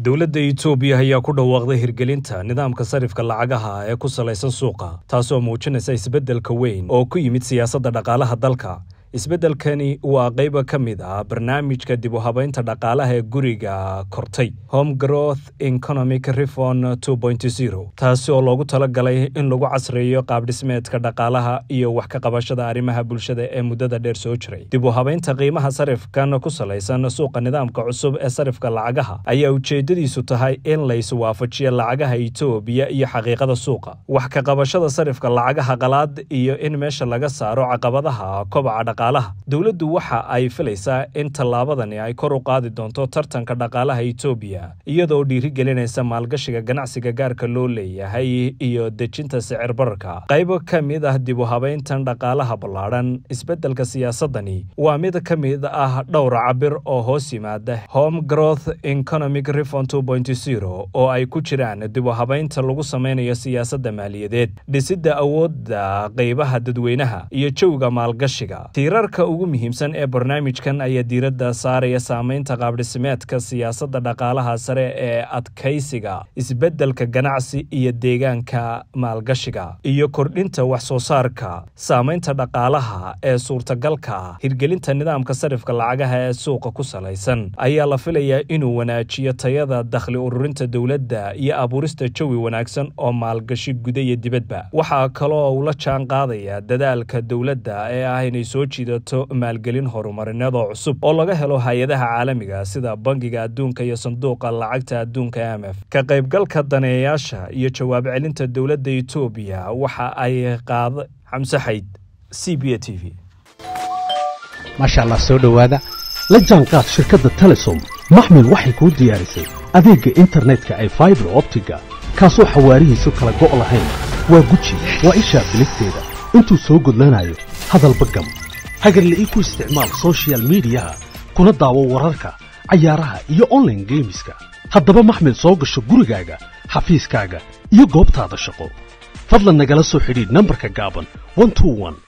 dowladda itoobiya ayaa ku dhawaaqday hirgelinta nidaamka sarifka lacagaha ee ku salaysan suuqa taasoo muujinaysa isbeddelka weyn oo ku yimid siyaasadda dhaqaalaha dalka isbeddelkani waa qayba ka mid ah barnaamijka dib u habeynta dhaqaalaha ee guriga kortay home growth economic reform taasi oo loogu talagalay in lagu casreeyo qaabdhismeedka dhaqaalaha iyo wax ka qabashada arrimaha bulshada ee muddada dheer soo jiray dib u habeynta qiimaha sarifkan ku salaysan suuqa nidaamka cusub ee sarifka lacagaha ayaa ujeeddadiisu tahay in lays waafajiyo lacagaha etoobiya iyo xaqiiqada suuqa wax ka qabashada sarifka lacagaha qalaad iyo in meesha laga saaro caqabadaha kobaca dhaqaalaha dowladdu waxa ay filaysaa in tallaabadani ay kor u qaadi doonto tartanka dhaqaalaha etoobiya iyadoo dhiiri gelinaysa maalgashiga ganacsiga gaarka loo leeyahay iyo dejinta sicir qaybo ka mid ah dib u habayntan dhaqaalaha ballaadhan isbeddelka siyaasadani waa mid ka mid ah dhowr cabir oo hoos yimaada home growth economic reform oo ay ku jiraan dib u habaynta lagu samaynayo siyaasadda maaliyadeed dhisidda awoodda qaybaha dadweynaha iyo jowga maalgashiga tiirarka ugu muhiimsan ee barnaamijkan ayaa diiradda saaraya saameynta qaabdhismeedka siyaasadda dhaqaalaha sare ee adkaysiga isbeddelka ganacsi iyo deegaanka maalgashiga iyo kordhinta wax soo saarka saamaynta dhaqaalaha ee suurtagalka ah hirgelinta nidaamka sarifka lacagaha ee suuqa ku salaysan ayaa la filayaa inuu wanaajiyo tayada dakhli ururinta dowladda iyo abuurista jawi wanaagsan oo maalgashi gudaya dibadba waxaa kaloo ula jaan qaadaya dadaalka dowladda ee ah inay soo shidato maalgelin horumarinada cusub oo laga helo hay-adaha caalamiga ah sida bangiga adduunka iyo sanduuqa lacagta adduunka m f ka qaybgalka daneeyaasha iyo jawaab celinta dowladda etoobiya waxa ay qaada xamse xayd c b a t v la jaanqaad shirkadda telesom maxmil waxay kuu diyaarisay adeegga internetka ee faibar optiga kaasoo xawaarihiisu kala go' lahayn waa guji waa ishaa bilidteeda intuu soo gudlanayo hadalba gam hagarle ii ku isticmaal sochial midiyaha kuna daawo wararka cayaaraha iyo online geemiska haddaba maxmed soo gasho gurigaaga xafiiskaaga iyo goobtaada shaqo fadlan nagala soo xidhiidh nambarka gaaban